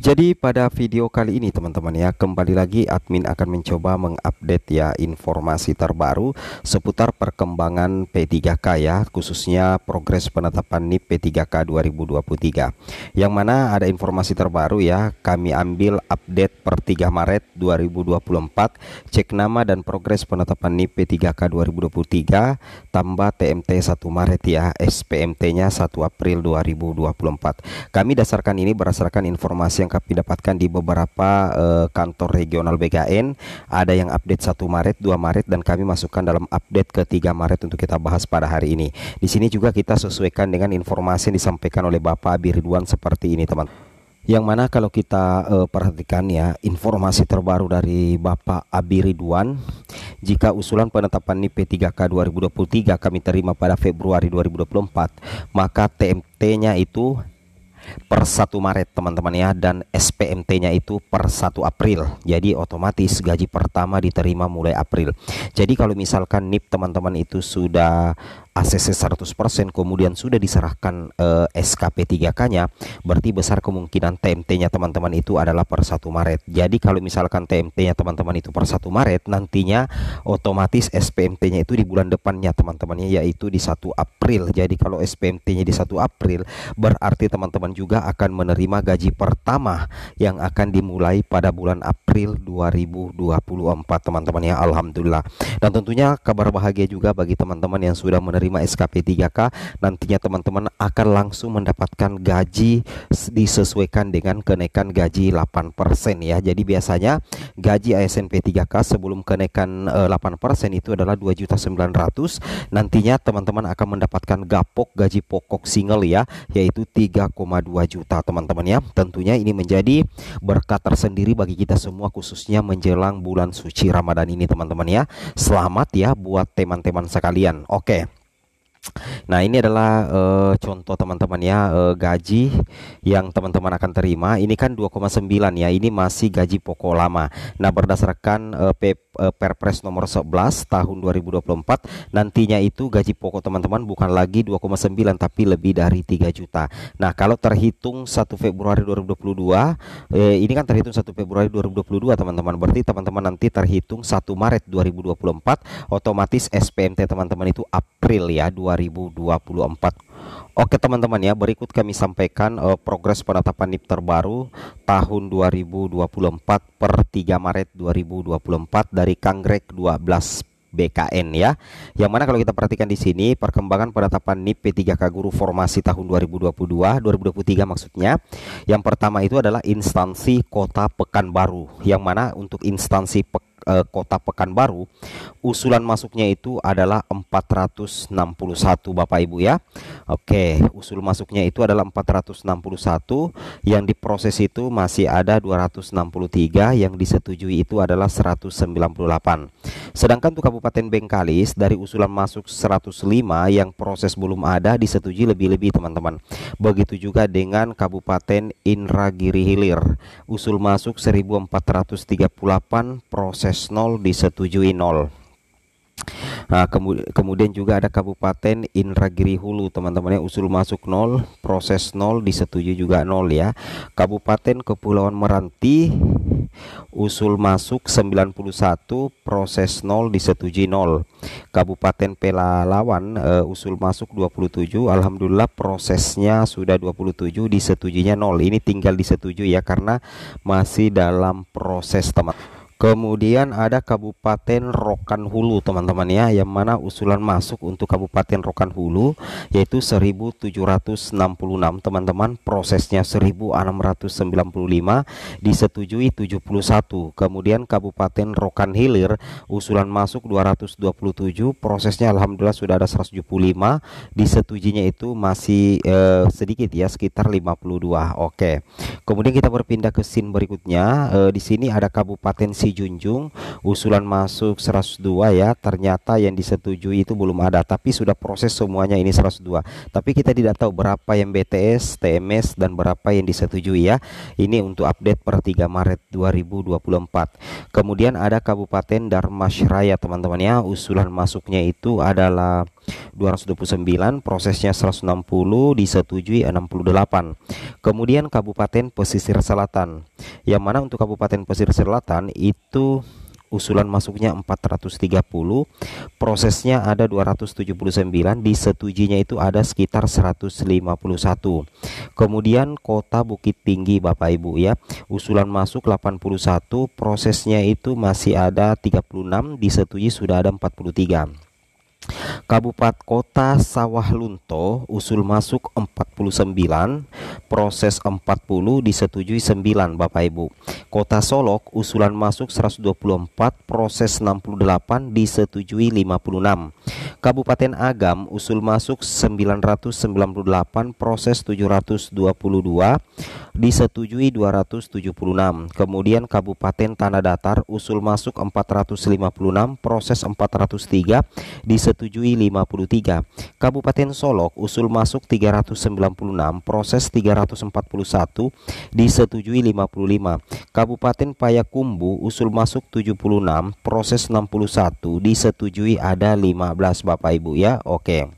jadi pada video kali ini teman-teman ya Kembali lagi admin akan mencoba mengupdate ya informasi terbaru Seputar perkembangan P3K ya Khususnya progres penetapan NIP P3K 2023 Yang mana ada informasi terbaru ya Kami ambil update per 3 Maret 2024 Cek nama dan progres penetapan NIP P3K 2023 Tambah TMT 1 Maret ya SPMT nya 1 April 2024 Kami dasarkan ini berdasarkan informasi informasi yang kami dapatkan di beberapa uh, kantor regional BKN ada yang update 1 Maret, 2 Maret dan kami masukkan dalam update ke 3 Maret untuk kita bahas pada hari ini. Di sini juga kita sesuaikan dengan informasi yang disampaikan oleh Bapak Abiriduan seperti ini, teman. Yang mana kalau kita uh, perhatikan ya informasi terbaru dari Bapak Abiriduan jika usulan penetapan NIP 3K 2023 kami terima pada Februari 2024 maka TMT-nya itu per 1 Maret teman-teman ya dan SPMT-nya itu per 1 April. Jadi otomatis gaji pertama diterima mulai April. Jadi kalau misalkan NIP teman-teman itu sudah ACC 100% kemudian sudah diserahkan eh, SKP 3K-nya, berarti besar kemungkinan TMT-nya teman-teman itu adalah per 1 Maret. Jadi kalau misalkan TMT-nya teman-teman itu per 1 Maret, nantinya otomatis SPMT-nya itu di bulan depannya teman-temannya yaitu di 1 April. Jadi kalau SPMT-nya di 1 April, berarti teman-teman juga akan menerima gaji pertama yang akan dimulai pada bulan April 2024 teman-teman ya. Alhamdulillah. Dan tentunya kabar bahagia juga bagi teman-teman yang sudah menerima menerima SKP 3K nantinya teman-teman akan langsung mendapatkan gaji disesuaikan dengan kenaikan gaji 8% ya. Jadi biasanya gaji ASN P3K sebelum kenaikan 8% eh, itu adalah 2.900. Nantinya teman-teman akan mendapatkan gapok gaji pokok single ya, yaitu 3,2 juta teman-teman ya. Tentunya ini menjadi berkat tersendiri bagi kita semua khususnya menjelang bulan suci Ramadan ini teman-teman ya. Selamat ya buat teman-teman sekalian. Oke. Okay. Nah, ini adalah uh, contoh teman-teman ya uh, gaji yang teman-teman akan terima. Ini kan 2,9 ya. Ini masih gaji pokok lama. Nah, berdasarkan uh, eh, PP uh, Perpres nomor 11 tahun 2024 nantinya itu gaji pokok teman-teman bukan lagi 2,9 tapi lebih dari 3 juta. Nah, kalau terhitung 1 Februari 2022 eh, ini kan terhitung 1 Februari 2022 teman-teman. Berarti teman-teman nanti terhitung 1 Maret 2024 otomatis SPMT teman-teman itu April ya 2024. Oke teman-teman ya, berikut kami sampaikan uh, progres penetapan NIP terbaru tahun 2024 per 3 Maret 2024 dari Kangrek 12 BKN ya. Yang mana kalau kita perhatikan di sini perkembangan penetapan NIP P3K guru formasi tahun 2022 2023 maksudnya. Yang pertama itu adalah instansi Kota Pekanbaru yang mana untuk instansi Pekanbaru uh, kota Pekanbaru, usulan masuknya itu adalah 461 Bapak Ibu ya. Oke, usul masuknya itu adalah 461 yang diproses itu masih ada 263 yang disetujui itu adalah 198. Sedangkan untuk Kabupaten Bengkalis dari usulan masuk 105 yang proses belum ada disetujui lebih-lebih teman-teman. Begitu juga dengan Kabupaten Indragiri Hilir. Usul masuk 1438 proses plus 0 disetujui 0 Nah, kemudian juga ada Kabupaten Indragiri Hulu, teman-teman ya, usul masuk nol, proses nol, disetujui juga nol ya. Kabupaten Kepulauan Meranti usul masuk 91, proses nol, disetujui nol. Kabupaten Pelalawan uh, usul masuk 27, alhamdulillah prosesnya sudah 27, disetujuinya nol. Ini tinggal disetujui ya karena masih dalam proses teman. -teman Kemudian ada Kabupaten Rokan Hulu teman-teman ya yang mana usulan masuk untuk Kabupaten Rokan Hulu yaitu 1766 teman-teman prosesnya 1695 disetujui 71 kemudian Kabupaten Rokan Hilir usulan masuk 227 prosesnya alhamdulillah sudah ada 175 disetujinya itu masih eh, sedikit ya sekitar 52 Oke kemudian kita berpindah ke scene berikutnya eh, di sini ada Kabupaten si dijunjung usulan masuk 102 ya ternyata yang disetujui itu belum ada tapi sudah proses semuanya ini 102 tapi kita tidak tahu berapa yang BTS TMS dan berapa yang disetujui ya ini untuk update per 3 Maret 2024 kemudian ada Kabupaten Darmasraya teman-teman ya usulan masuknya itu adalah 229 prosesnya 160 disetujui 68 kemudian Kabupaten Pesisir Selatan yang mana untuk Kabupaten Pesisir Selatan itu usulan masuknya 430 prosesnya ada 279 disetujinya itu ada sekitar 151 kemudian kota Bukit Tinggi Bapak Ibu ya usulan masuk 81 prosesnya itu masih ada 36 disetujui sudah ada 43 Kabupaten Kota Sawah Lunto usul masuk 49, proses 40 disetujui 9 Bapak Ibu. Kota Solok usulan masuk 124, proses 68 disetujui 56. Kabupaten Agam usul masuk 998 proses 722 disetujui 276 kemudian Kabupaten Tanah Datar usul masuk 456 proses 403 disetujui 53 Kabupaten Solok usul masuk 396 proses 341 disetujui 55 Kabupaten Payakumbu usul masuk 76 proses 61 disetujui ada 15 Bapak Ibu ya. Oke.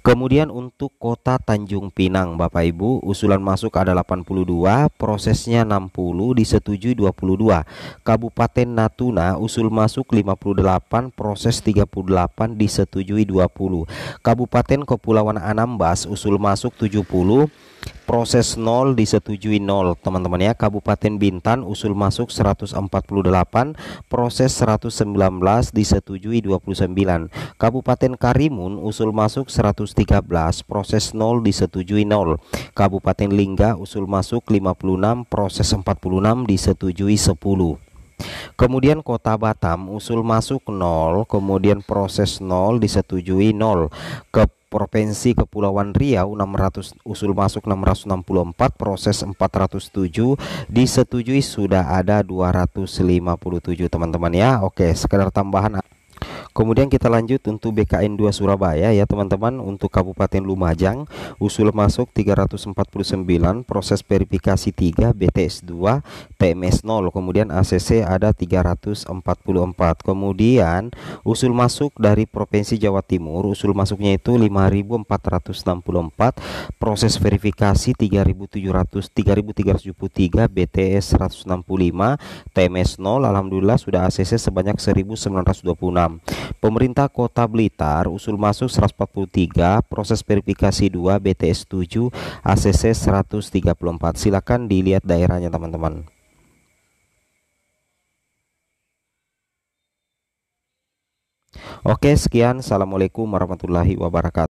Kemudian untuk kota Tanjung Pinang Bapak Ibu usulan masuk ada 82 prosesnya 60 disetujui 22 Kabupaten Natuna usul masuk 58 proses 38 disetujui 20 Kabupaten Kepulauan Anambas usul masuk 70 proses 0 disetujui 0 teman-teman ya Kabupaten Bintan usul masuk 148 proses 119 disetujui 29 Kabupaten Karimun usul masuk 100 113 proses 0 disetujui 0 Kabupaten Lingga usul masuk 56 proses 46 disetujui 10 Kemudian Kota Batam usul masuk 0, kemudian proses 0 disetujui 0. Ke Provinsi Kepulauan Riau 600 usul masuk 664, proses 407 disetujui sudah ada 257 teman-teman ya. Oke, sekedar tambahan Kemudian kita lanjut untuk BKN 2 Surabaya ya teman-teman untuk Kabupaten Lumajang usul masuk 349 proses verifikasi 3 BTS 2 TMS 0 kemudian ACC ada 344 kemudian usul masuk dari Provinsi Jawa Timur usul masuknya itu 5464 proses verifikasi 3700 3373 BTS 165 TMS 0 Alhamdulillah sudah ACC sebanyak 1926 Pemerintah Kota Blitar usul masuk 143, proses verifikasi 2, BTS 7, ACC 134. Silakan dilihat daerahnya teman-teman. Oke, sekian. Assalamualaikum warahmatullahi wabarakatuh.